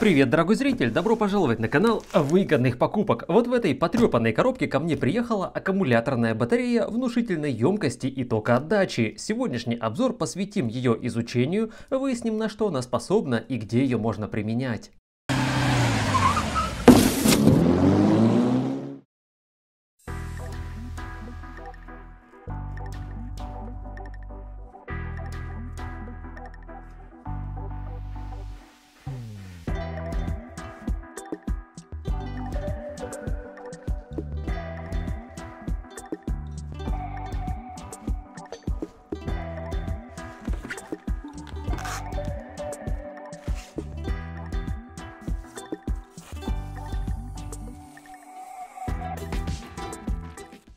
Привет, дорогой зритель! Добро пожаловать на канал выгодных покупок. Вот в этой потрепанной коробке ко мне приехала аккумуляторная батарея внушительной емкости и тока отдачи. Сегодняшний обзор посвятим ее изучению, выясним на что она способна и где ее можно применять.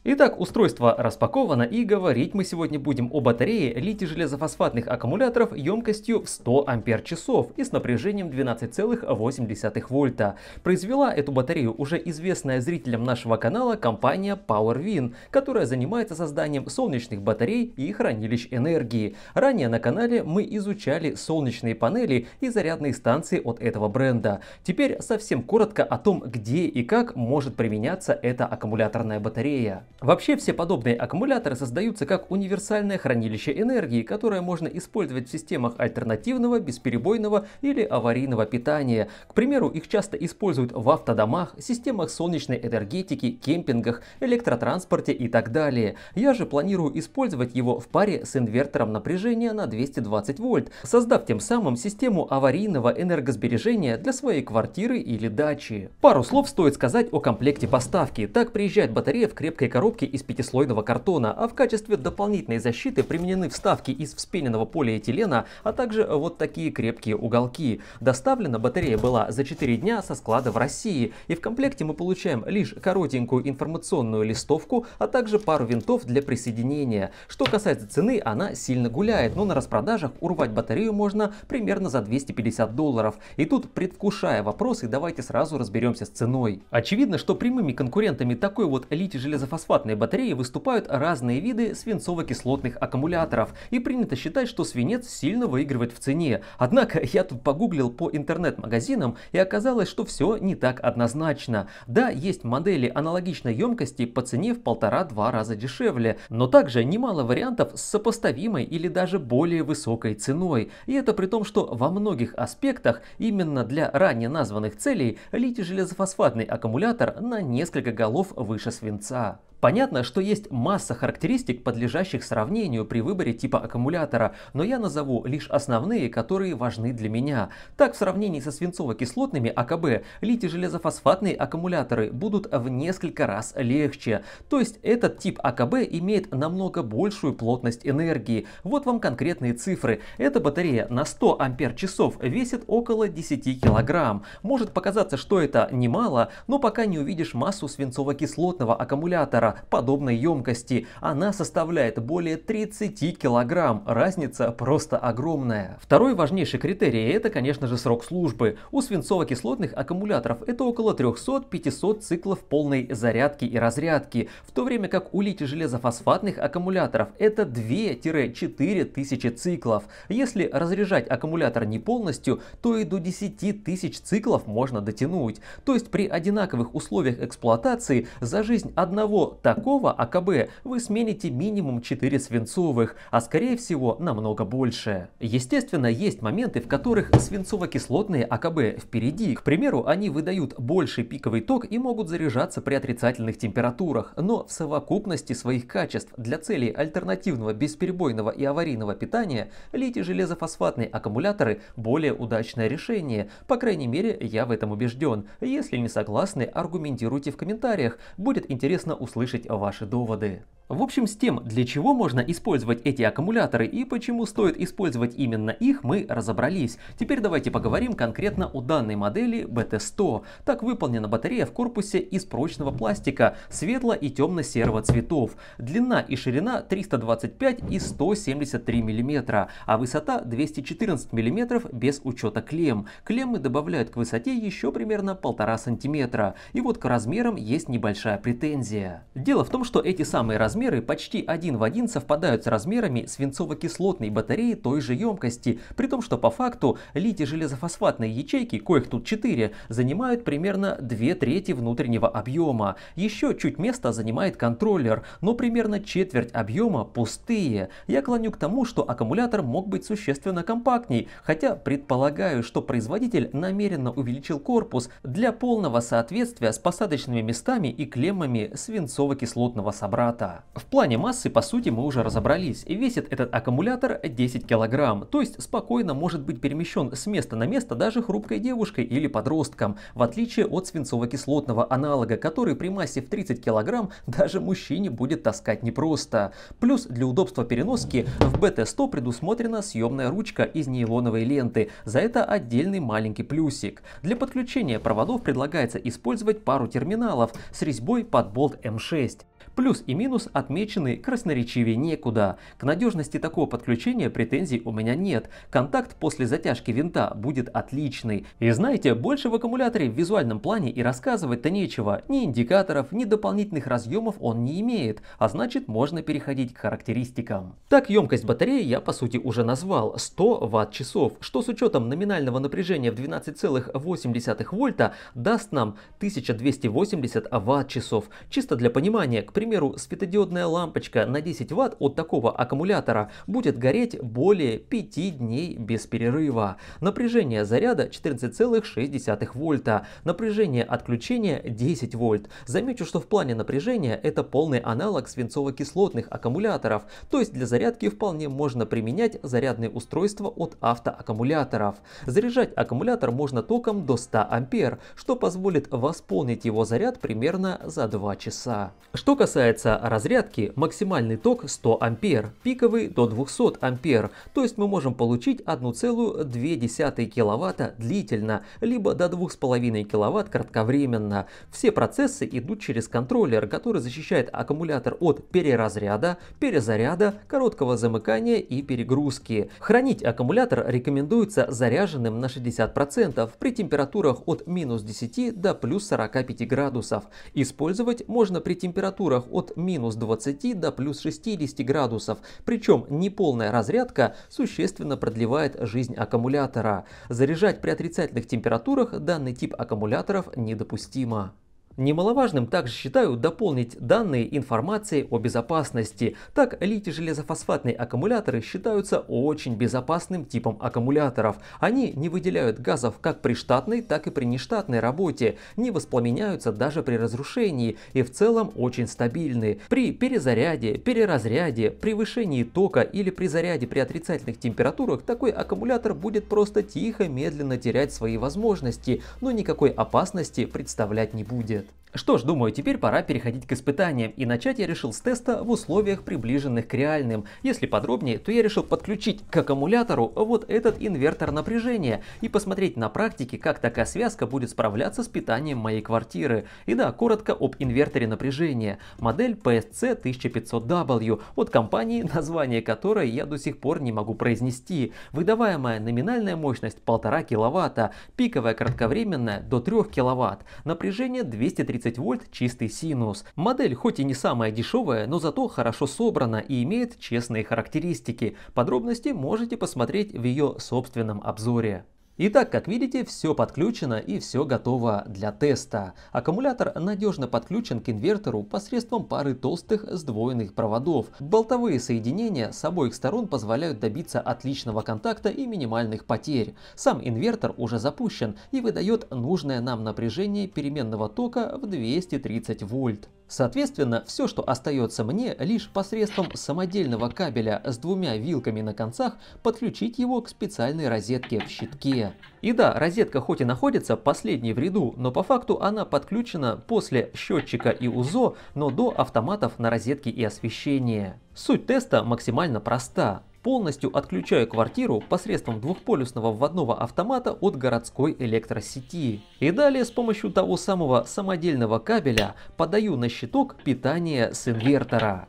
Итак, устройство распаковано и говорить мы сегодня будем о батарее литий-железофосфатных аккумуляторов емкостью в 100 ампер-часов и с напряжением 12,8 вольта. Произвела эту батарею уже известная зрителям нашего канала компания PowerWin, которая занимается созданием солнечных батарей и хранилищ энергии. Ранее на канале мы изучали солнечные панели и зарядные станции от этого бренда. Теперь совсем коротко о том, где и как может применяться эта аккумуляторная батарея. Вообще все подобные аккумуляторы создаются как универсальное хранилище энергии, которое можно использовать в системах альтернативного, бесперебойного или аварийного питания. К примеру, их часто используют в автодомах, системах солнечной энергетики, кемпингах, электротранспорте и так далее. Я же планирую использовать его в паре с инвертором напряжения на 220 вольт, создав тем самым систему аварийного энергосбережения для своей квартиры или дачи. Пару слов стоит сказать о комплекте поставки. Так приезжает батарея в крепкой коробке коробки из пятислойного картона, а в качестве дополнительной защиты применены вставки из вспененного полиэтилена, а также вот такие крепкие уголки. Доставлена батарея была за 4 дня со склада в России, и в комплекте мы получаем лишь коротенькую информационную листовку, а также пару винтов для присоединения. Что касается цены, она сильно гуляет, но на распродажах урвать батарею можно примерно за 250 долларов. И тут, предвкушая вопросы, давайте сразу разберемся с ценой. Очевидно, что прямыми конкурентами такой вот литий-железофосфат атомной батареи выступают разные виды свинцово-кислотных аккумуляторов, и принято считать, что свинец сильно выигрывает в цене. Однако я тут погуглил по интернет-магазинам, и оказалось, что все не так однозначно. Да, есть модели аналогичной емкости по цене в полтора-два раза дешевле, но также немало вариантов с сопоставимой или даже более высокой ценой. И это при том, что во многих аспектах именно для ранее названных целей литий-железофосфатный аккумулятор на несколько голов выше свинца. Понятно, что есть масса характеристик, подлежащих сравнению при выборе типа аккумулятора, но я назову лишь основные, которые важны для меня. Так, в сравнении со свинцово-кислотными АКБ, литий-железофосфатные аккумуляторы будут в несколько раз легче. То есть этот тип АКБ имеет намного большую плотность энергии. Вот вам конкретные цифры. Эта батарея на 100 ампер-часов весит около 10 килограмм. Может показаться, что это немало, но пока не увидишь массу свинцово-кислотного аккумулятора, подобной емкости. Она составляет более 30 килограмм. Разница просто огромная. Второй важнейший критерий – это, конечно же, срок службы. У свинцово-кислотных аккумуляторов это около 300-500 циклов полной зарядки и разрядки, в то время как у литий-железофосфатных аккумуляторов это 2-4 тысячи циклов. Если разряжать аккумулятор не полностью, то и до 10 тысяч циклов можно дотянуть. То есть при одинаковых условиях эксплуатации за жизнь одного такого АКБ вы смените минимум 4 свинцовых, а скорее всего намного больше. Естественно, есть моменты, в которых свинцово-кислотные АКБ впереди. К примеру, они выдают больший пиковый ток и могут заряжаться при отрицательных температурах, но в совокупности своих качеств для целей альтернативного бесперебойного и аварийного питания литий-железофосфатные аккумуляторы более удачное решение. По крайней мере, я в этом убежден. Если не согласны, аргументируйте в комментариях. Будет интересно услышать услышать ваши доводы. В общем, с тем, для чего можно использовать эти аккумуляторы и почему стоит использовать именно их, мы разобрались. Теперь давайте поговорим конкретно о данной модели BT100. Так выполнена батарея в корпусе из прочного пластика светло- и темно-серого цветов. Длина и ширина 325 и 173 мм, а высота 214 мм без учета клемм. Клеммы добавляют к высоте еще примерно 1,5 см. И вот к размерам есть небольшая претензия. Дело в том, что эти самые размеры размеры почти один в один совпадают с размерами свинцово-кислотной батареи той же емкости, при том, что по факту литий-железофосфатные ячейки, коих тут 4, занимают примерно 2 трети внутреннего объема. Еще чуть места занимает контроллер, но примерно четверть объема пустые. Я клоню к тому, что аккумулятор мог быть существенно компактней, хотя предполагаю, что производитель намеренно увеличил корпус для полного соответствия с посадочными местами и клеммами свинцово-кислотного собрата. В плане массы, по сути, мы уже разобрались. Весит этот аккумулятор 10 килограмм, то есть спокойно может быть перемещен с места на место даже хрупкой девушкой или подростком, в отличие от свинцово-кислотного аналога, который при массе в 30 килограмм даже мужчине будет таскать непросто. Плюс для удобства переноски в BT-100 предусмотрена съемная ручка из нейлоновой ленты, за это отдельный маленький плюсик. Для подключения проводов предлагается использовать пару терминалов с резьбой под болт М6. Плюс и минус отмечены красноречивее некуда. К надежности такого подключения претензий у меня нет. Контакт после затяжки винта будет отличный. И знаете, больше в аккумуляторе в визуальном плане и рассказывать-то нечего. Ни индикаторов, ни дополнительных разъемов он не имеет, а значит можно переходить к характеристикам. Так емкость батареи я по сути уже назвал 100 ватт-часов, что с учетом номинального напряжения в 12,8 вольта даст нам 1280 ватт-часов. Чисто для понимания, к примеру, примеру, светодиодная лампочка на 10 Вт от такого аккумулятора будет гореть более 5 дней без перерыва. Напряжение заряда 14,6 вольта, напряжение отключения 10 вольт. Замечу, что в плане напряжения это полный аналог свинцово-кислотных аккумуляторов, то есть для зарядки вполне можно применять зарядные устройства от автоаккумуляторов. Заряжать аккумулятор можно током до 100 ампер, что позволит восполнить его заряд примерно за 2 часа. Что касается касается разрядки, максимальный ток 100 ампер, пиковый до 200 ампер, то есть мы можем получить 1,2 киловатта длительно, либо до 2,5 киловатт кратковременно. Все процессы идут через контроллер, который защищает аккумулятор от переразряда, перезаряда, короткого замыкания и перегрузки. Хранить аккумулятор рекомендуется заряженным на 60% при температурах от минус 10 до плюс 45 градусов. Использовать можно при температурах температурах от минус 20 до плюс 60 градусов, причем неполная разрядка существенно продлевает жизнь аккумулятора. Заряжать при отрицательных температурах данный тип аккумуляторов недопустимо. Немаловажным также считаю дополнить данные информации о безопасности. Так, литий-железофосфатные аккумуляторы считаются очень безопасным типом аккумуляторов. Они не выделяют газов как при штатной, так и при нештатной работе, не воспламеняются даже при разрушении и в целом очень стабильны. При перезаряде, переразряде, превышении тока или при заряде при отрицательных температурах такой аккумулятор будет просто тихо, медленно терять свои возможности, но никакой опасности представлять не будет. лет. Что ж, думаю, теперь пора переходить к испытаниям, и начать я решил с теста в условиях, приближенных к реальным. Если подробнее, то я решил подключить к аккумулятору вот этот инвертор напряжения и посмотреть на практике, как такая связка будет справляться с питанием моей квартиры. И да, коротко об инверторе напряжения. Модель PSC 1500W от компании, название которой я до сих пор не могу произнести. Выдаваемая номинальная мощность 1,5 кВт, пиковая кратковременная до 3 кВт, напряжение 230 30 вольт чистый синус. Модель хоть и не самая дешевая, но зато хорошо собрана и имеет честные характеристики. Подробности можете посмотреть в ее собственном обзоре. Итак, как видите, все подключено и все готово для теста. Аккумулятор надежно подключен к инвертору посредством пары толстых сдвоенных проводов. Болтовые соединения с обоих сторон позволяют добиться отличного контакта и минимальных потерь. Сам инвертор уже запущен и выдает нужное нам напряжение переменного тока в 230 вольт. Соответственно, все, что остается мне, лишь посредством самодельного кабеля с двумя вилками на концах подключить его к специальной розетке в щитке. И да, розетка хоть и находится последней в ряду, но по факту она подключена после счетчика и УЗО, но до автоматов на розетке и освещения. Суть теста максимально проста. Полностью отключаю квартиру посредством двухполюсного вводного автомата от городской электросети. И далее с помощью того самого самодельного кабеля подаю на щиток питание с инвертора.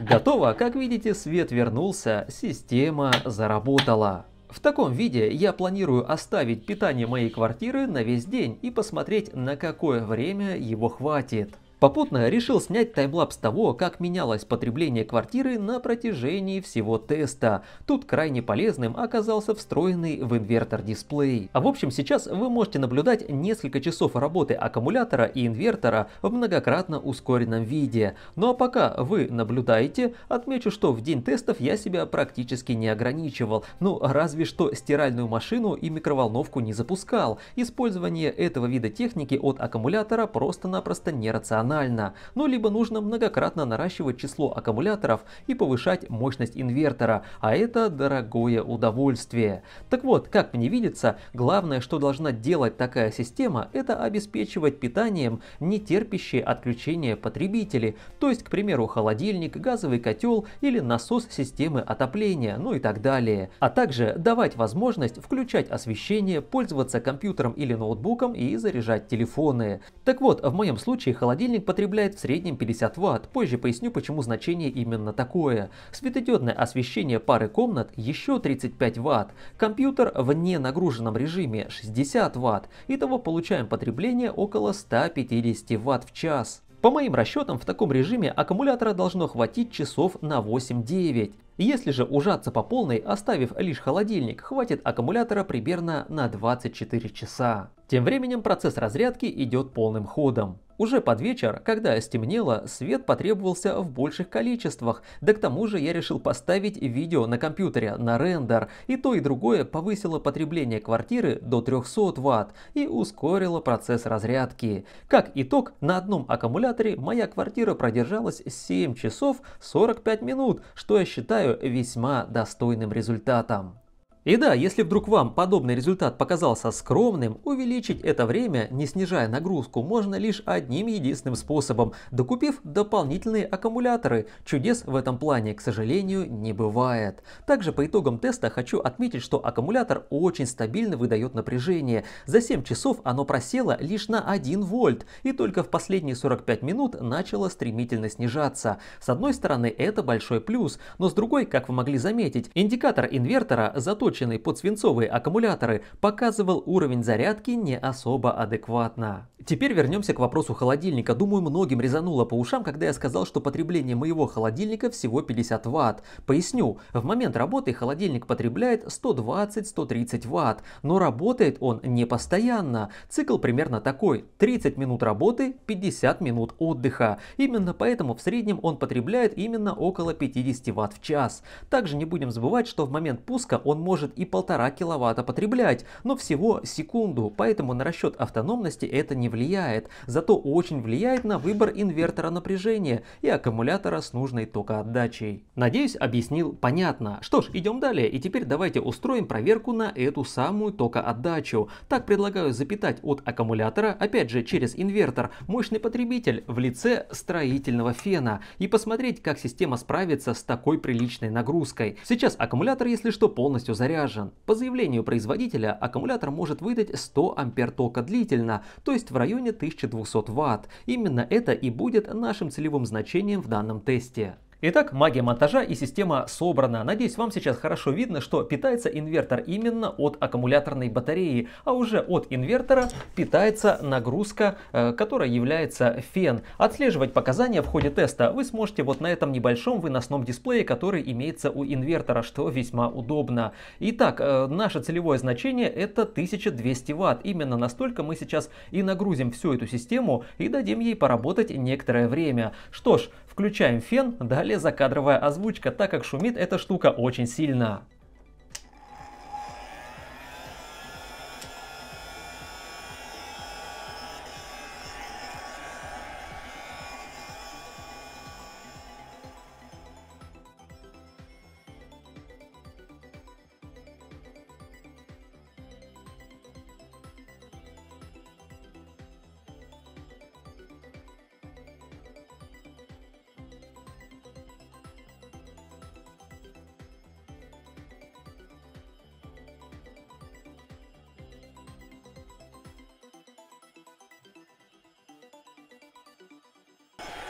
Готово, как видите, свет вернулся, система заработала. В таком виде я планирую оставить питание моей квартиры на весь день и посмотреть, на какое время его хватит. Попутно решил снять таймлапс того, как менялось потребление квартиры на протяжении всего теста. Тут крайне полезным оказался встроенный в инвертор дисплей. А в общем сейчас вы можете наблюдать несколько часов работы аккумулятора и инвертора в многократно ускоренном виде. Ну а пока вы наблюдаете, отмечу, что в день тестов я себя практически не ограничивал. Ну разве что стиральную машину и микроволновку не запускал. Использование этого вида техники от аккумулятора просто-напросто нерационально банально, но ну, либо нужно многократно наращивать число аккумуляторов и повышать мощность инвертора, а это дорогое удовольствие. Так вот, как мне видится, главное, что должна делать такая система, это обеспечивать питанием не терпящие отключения потребители, то есть, к примеру, холодильник, газовый котел или насос системы отопления, ну и так далее, а также давать возможность включать освещение, пользоваться компьютером или ноутбуком и заряжать телефоны. Так вот, в моем случае холодильник потребляет в среднем 50 Вт. Позже поясню, почему значение именно такое. Светодиодное освещение пары комнат еще 35 Вт. Компьютер в ненагруженном режиме 60 Вт. Итого получаем потребление около 150 Вт в час. По моим расчетам, в таком режиме аккумулятора должно хватить часов на 8-9. Если же ужаться по полной, оставив лишь холодильник, хватит аккумулятора примерно на 24 часа. Тем временем процесс разрядки идет полным ходом. Уже под вечер, когда стемнело, свет потребовался в больших количествах, да к тому же я решил поставить видео на компьютере, на рендер, и то и другое повысило потребление квартиры до 300 Вт и ускорило процесс разрядки. Как итог, на одном аккумуляторе моя квартира продержалась 7 часов 45 минут, что я считаю весьма достойным результатом. И да, если вдруг вам подобный результат показался скромным, увеличить это время, не снижая нагрузку, можно лишь одним единственным способом, докупив дополнительные аккумуляторы. Чудес в этом плане, к сожалению, не бывает. Также по итогам теста хочу отметить, что аккумулятор очень стабильно выдает напряжение. За 7 часов оно просело лишь на 1 вольт и только в последние 45 минут начало стремительно снижаться. С одной стороны, это большой плюс, но с другой, как вы могли заметить, индикатор инвертора зато заточенный под свинцовые аккумуляторы, показывал уровень зарядки не особо адекватно. Теперь вернемся к вопросу холодильника. Думаю, многим резануло по ушам, когда я сказал, что потребление моего холодильника всего 50 Вт. Поясню, в момент работы холодильник потребляет 120-130 Вт, но работает он не постоянно. Цикл примерно такой – 30 минут работы, 50 минут отдыха. Именно поэтому в среднем он потребляет именно около 50 Вт в час. Также не будем забывать, что в момент пуска он может может и полтора киловатта потреблять, но всего секунду, поэтому на расчет автономности это не влияет, зато очень влияет на выбор инвертора напряжения и аккумулятора с нужной токоотдачей. Надеюсь, объяснил понятно. Что ж, идем далее, и теперь давайте устроим проверку на эту самую токоотдачу. Так предлагаю запитать от аккумулятора, опять же через инвертор, мощный потребитель в лице строительного фена и посмотреть, как система справится с такой приличной нагрузкой. Сейчас аккумулятор, если что, полностью заряжен заряжен. По заявлению производителя, аккумулятор может выдать 100 ампер тока длительно, то есть в районе 1200 Вт. Именно это и будет нашим целевым значением в данном тесте. Итак, магия монтажа и система собрана. Надеюсь, вам сейчас хорошо видно, что питается инвертор именно от аккумуляторной батареи, а уже от инвертора питается нагрузка, э, которая является фен. Отслеживать показания в ходе теста вы сможете вот на этом небольшом выносном дисплее, который имеется у инвертора, что весьма удобно. Итак, э, наше целевое значение это 1200 Вт. Именно настолько мы сейчас и нагрузим всю эту систему и дадим ей поработать некоторое время. Что ж, Включаем фен, далее закадровая озвучка, так как шумит эта штука очень сильно.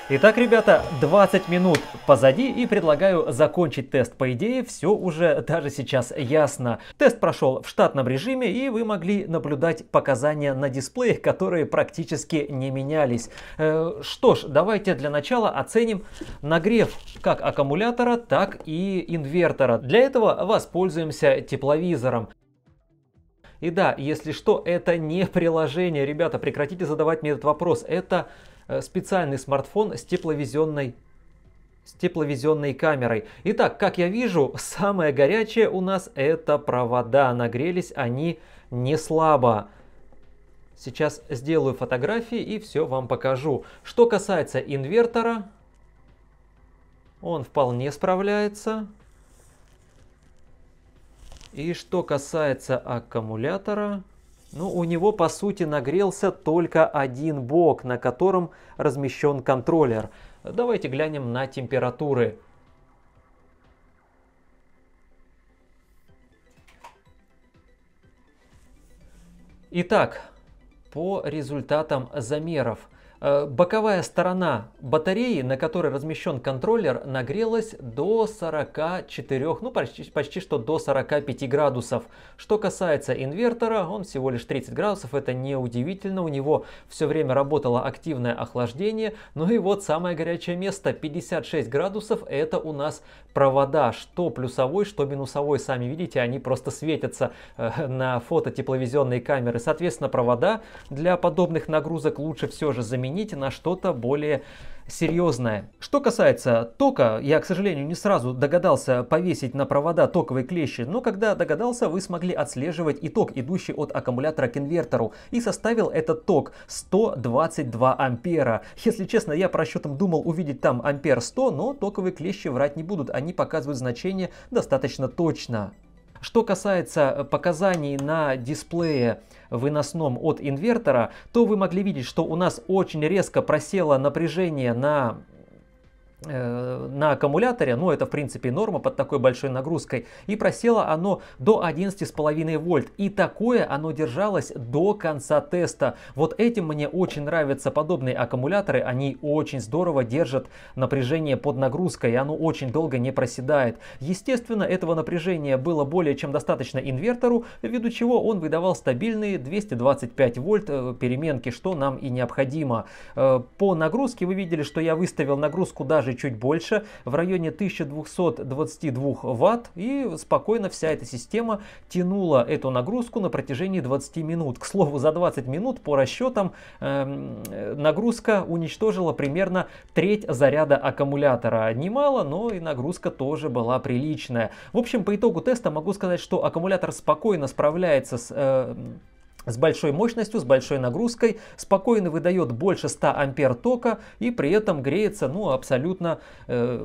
Итак, ребята, 20 минут позади и предлагаю закончить тест. По идее, все уже даже сейчас ясно. Тест прошел в штатном режиме и вы могли наблюдать показания на дисплеях, которые практически не менялись. Э, что ж, давайте для начала оценим нагрев как аккумулятора, так и инвертора. Для этого воспользуемся тепловизором. И да, если что, это не приложение. Ребята, прекратите задавать мне этот вопрос. Это Э, специальный смартфон с тепловизионной с тепловизионной камерой. Итак, как я вижу, самое горячее у нас это провода. Нагрелись они не слабо. Сейчас сделаю фотографии и все вам покажу. Что касается инвертора, он вполне справляется. И что касается аккумулятора, ну, у него, по сути, нагрелся только один бок, на котором размещен контроллер. Давайте глянем на температуры. Итак, по результатам замеров – Э, боковая сторона батареи, на которой размещен контроллер, нагрелась до 44, ну почти, почти что до 45 градусов. Что касается инвертора, он всего лишь 30 градусов, это не удивительно, у него все время работало активное охлаждение. Ну и вот самое горячее место, 56 градусов, это у нас провода, что плюсовой, что минусовой, сами видите, они просто светятся э, на фото тепловизионной камеры. Соответственно, провода для подобных нагрузок лучше все же заменить заменить на что-то более серьезное. Что касается тока, я, к сожалению, не сразу догадался повесить на провода токовые клещи, но когда догадался, вы смогли отслеживать и ток, идущий от аккумулятора к инвертору, и составил этот ток 122 ампера. Если честно, я по расчетам думал увидеть там ампер 100, но токовые клещи врать не будут, они показывают значение достаточно точно. Что касается э, показаний на дисплее выносном от инвертора, то вы могли видеть, что у нас очень резко просело напряжение на Э, на аккумуляторе, ну это в принципе норма под такой большой нагрузкой, и просело оно до 11,5 вольт. И такое оно держалось до конца теста. Вот этим мне очень нравятся подобные аккумуляторы, они очень здорово держат напряжение под нагрузкой, и оно очень долго не проседает. Естественно, этого напряжения было более чем достаточно инвертору, ввиду чего он выдавал стабильные 225 вольт э, переменки, что нам и необходимо. Э, по нагрузке вы видели, что я выставил нагрузку даже даже чуть больше, в районе 1222 ватт и спокойно вся эта система тянула эту нагрузку на протяжении 20 минут. К слову, за 20 минут по расчетам эм, нагрузка уничтожила примерно треть заряда аккумулятора. Немало, но и нагрузка тоже была приличная. В общем, по итогу теста могу сказать, что аккумулятор спокойно справляется с... Э, с большой мощностью, с большой нагрузкой, спокойно выдает больше 100 ампер тока и при этом греется ну, абсолютно э,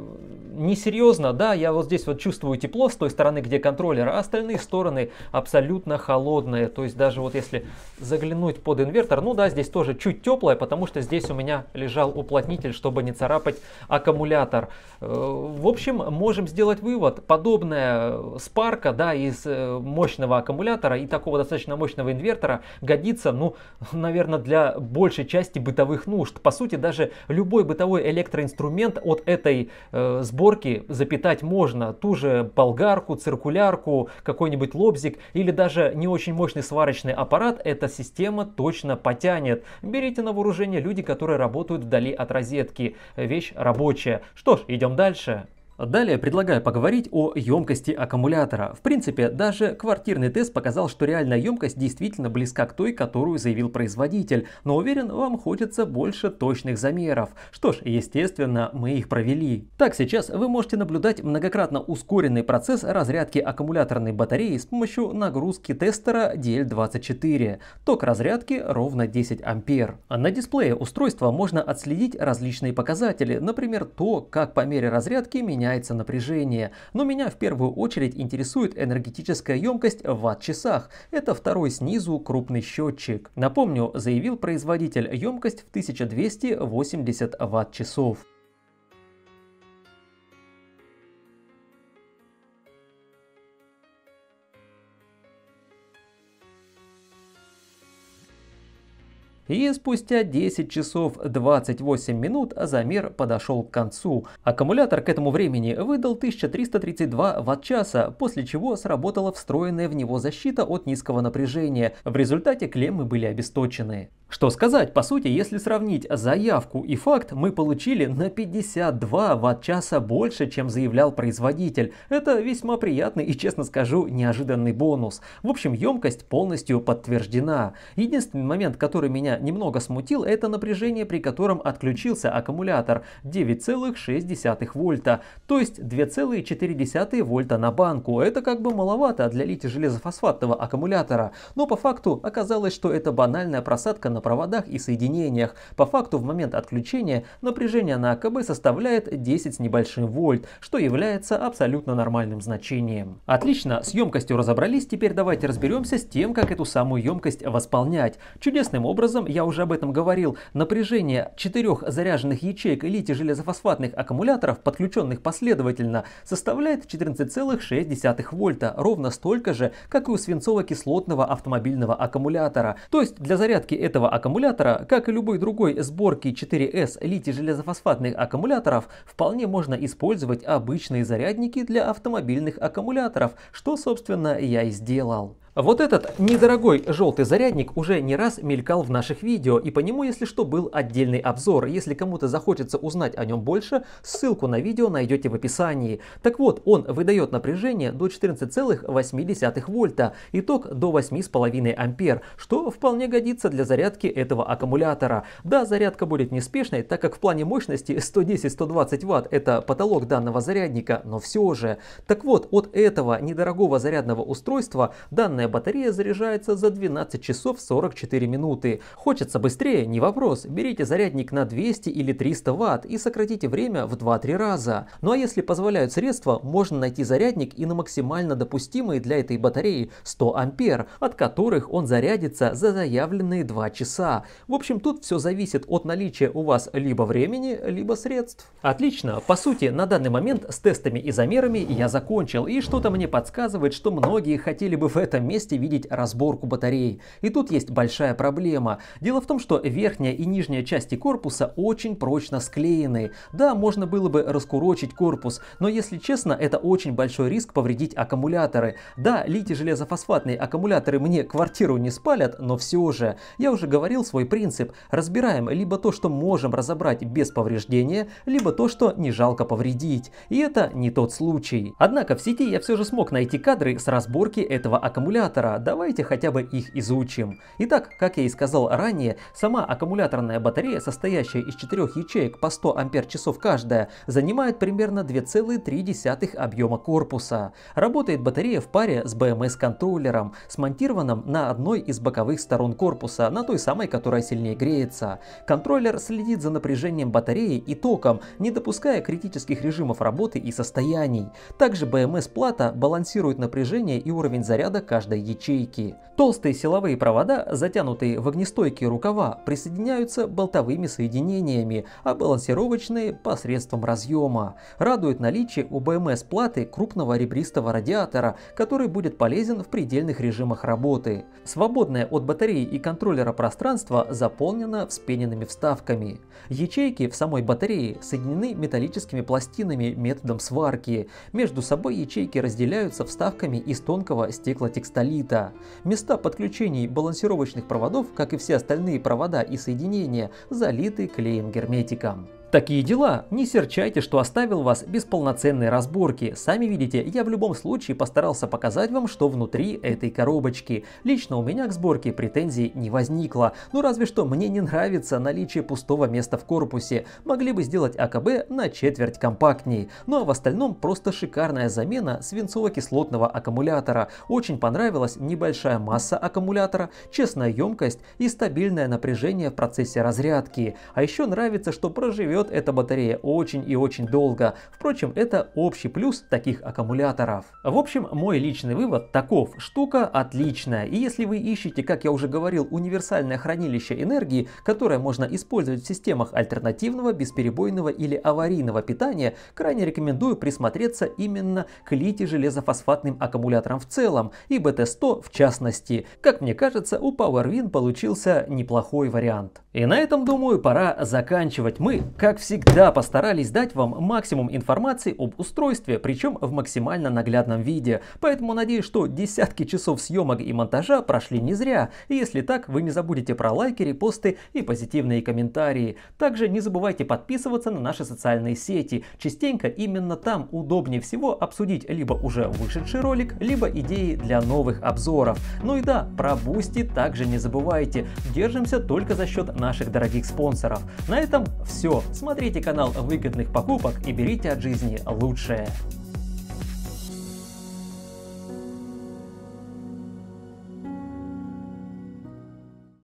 несерьезно. Да, я вот здесь вот чувствую тепло с той стороны, где контроллер, а остальные стороны абсолютно холодные. То есть даже вот если заглянуть под инвертор, ну да, здесь тоже чуть теплое, потому что здесь у меня лежал уплотнитель, чтобы не царапать аккумулятор. Э, в общем, можем сделать вывод. Подобная э, спарка да, из э, мощного аккумулятора и такого достаточно мощного инвертора аккумулятора годится, ну, наверное, для большей части бытовых нужд. По сути, даже любой бытовой электроинструмент от этой э, сборки запитать можно. Ту же болгарку, циркулярку, какой-нибудь лобзик или даже не очень мощный сварочный аппарат эта система точно потянет. Берите на вооружение люди, которые работают вдали от розетки. Вещь рабочая. Что ж, идем дальше. Далее предлагаю поговорить о емкости аккумулятора. В принципе, даже квартирный тест показал, что реальная емкость действительно близка к той, которую заявил производитель, но уверен, вам хочется больше точных замеров. Что ж, естественно, мы их провели. Так, сейчас вы можете наблюдать многократно ускоренный процесс разрядки аккумуляторной батареи с помощью нагрузки тестера DL24. Ток разрядки ровно 10 ампер. На дисплее устройства можно отследить различные показатели, например, то, как по мере разрядки меня меняется напряжение. Но меня в первую очередь интересует энергетическая емкость в ватт-часах. Это второй снизу крупный счетчик. Напомню, заявил производитель емкость в 1280 ватт-часов. И спустя 10 часов 28 минут замер подошел к концу. Аккумулятор к этому времени выдал 1332 ватт-часа, после чего сработала встроенная в него защита от низкого напряжения. В результате клеммы были обесточены. Что сказать, по сути, если сравнить заявку и факт, мы получили на 52 ватт-часа больше, чем заявлял производитель. Это весьма приятный и, честно скажу, неожиданный бонус. В общем, емкость полностью подтверждена. Единственный момент, который меня немного смутил это напряжение, при котором отключился аккумулятор 9,6 вольта, то есть 2,4 вольта на банку. Это как бы маловато для литий-железофосфатного аккумулятора, но по факту оказалось, что это банальная просадка на проводах и соединениях. По факту в момент отключения напряжение на АКБ составляет 10 с небольшим вольт, что является абсолютно нормальным значением. Отлично, с емкостью разобрались, теперь давайте разберемся с тем, как эту самую емкость восполнять. Чудесным образом я уже об этом говорил, напряжение четырех заряженных ячеек литий железофосфатных аккумуляторов, подключенных последовательно, составляет 14,6 вольта, ровно столько же, как и у свинцово-кислотного автомобильного аккумулятора. То есть для зарядки этого аккумулятора, как и любой другой сборки 4 s литий железофосфатных аккумуляторов, вполне можно использовать обычные зарядники для автомобильных аккумуляторов, что собственно я и сделал. Вот этот недорогой желтый зарядник уже не раз мелькал в наших видео, и по нему, если что, был отдельный обзор. Если кому-то захочется узнать о нем больше, ссылку на видео найдете в описании. Так вот, он выдает напряжение до 14,8 вольта, итог до 8,5 ампер, что вполне годится для зарядки этого аккумулятора. Да, зарядка будет неспешной, так как в плане мощности 110-120 ватт это потолок данного зарядника, но все же. Так вот, от этого недорогого зарядного устройства данное Полная батарея заряжается за 12 часов 44 минуты. Хочется быстрее, не вопрос. Берите зарядник на 200 или 300 ватт и сократите время в 2-3 раза. Ну а если позволяют средства, можно найти зарядник и на максимально допустимые для этой батареи 100 ампер, от которых он зарядится за заявленные 2 часа. В общем, тут все зависит от наличия у вас либо времени, либо средств. Отлично. По сути, на данный момент с тестами и замерами я закончил. И что-то мне подсказывает, что многие хотели бы в этом месте месте видеть разборку батареи. И тут есть большая проблема. Дело в том, что верхняя и нижняя части корпуса очень прочно склеены. Да, можно было бы раскурочить корпус, но если честно, это очень большой риск повредить аккумуляторы. Да, литий-железофосфатные аккумуляторы мне квартиру не спалят, но все же. Я уже говорил свой принцип. Разбираем либо то, что можем разобрать без повреждения, либо то, что не жалко повредить. И это не тот случай. Однако в сети я все же смог найти кадры с разборки этого аккумулятора аккумулятора, давайте хотя бы их изучим. Итак, как я и сказал ранее, сама аккумуляторная батарея, состоящая из четырех ячеек по 100 ампер-часов каждая, занимает примерно 2,3 объема корпуса. Работает батарея в паре с BMS-контроллером, смонтированным на одной из боковых сторон корпуса, на той самой, которая сильнее греется. Контроллер следит за напряжением батареи и током, не допуская критических режимов работы и состояний. Также BMS-плата балансирует напряжение и уровень заряда каждого каждой ячейки. Толстые силовые провода, затянутые в огнестойкие рукава, присоединяются болтовыми соединениями, а балансировочные – посредством разъема. Радует наличие у БМС платы крупного ребристого радиатора, который будет полезен в предельных режимах работы. Свободное от батареи и контроллера пространство заполнено вспененными вставками. Ячейки в самой батарее соединены металлическими пластинами методом сварки. Между собой ячейки разделяются вставками из тонкого стеклотекстиля столита. Места подключений балансировочных проводов, как и все остальные провода и соединения, залиты клеем герметиком. Такие дела. Не серчайте, что оставил вас без полноценной разборки. Сами видите, я в любом случае постарался показать вам, что внутри этой коробочки. Лично у меня к сборке претензий не возникло. Ну разве что мне не нравится наличие пустого места в корпусе. Могли бы сделать АКБ на четверть компактней. Ну а в остальном просто шикарная замена свинцово-кислотного аккумулятора. Очень понравилась небольшая масса аккумулятора, честная емкость и стабильное напряжение в процессе разрядки. А еще нравится, что проживет живет эта батарея очень и очень долго. Впрочем, это общий плюс таких аккумуляторов. В общем, мой личный вывод таков. Штука отличная. И если вы ищете, как я уже говорил, универсальное хранилище энергии, которое можно использовать в системах альтернативного, бесперебойного или аварийного питания, крайне рекомендую присмотреться именно к литий-железофосфатным аккумуляторам в целом и BT100 в частности. Как мне кажется, у PowerWin получился неплохой вариант. И на этом, думаю, пора заканчивать. Мы, как как всегда, постарались дать вам максимум информации об устройстве, причем в максимально наглядном виде. Поэтому надеюсь, что десятки часов съемок и монтажа прошли не зря. И если так, вы не забудете про лайки, репосты и позитивные комментарии. Также не забывайте подписываться на наши социальные сети. Частенько именно там удобнее всего обсудить либо уже вышедший ролик, либо идеи для новых обзоров. Ну и да, про Бусти также не забывайте. Держимся только за счет наших дорогих спонсоров. На этом все. Смотрите канал выгодных покупок и берите от жизни лучшее.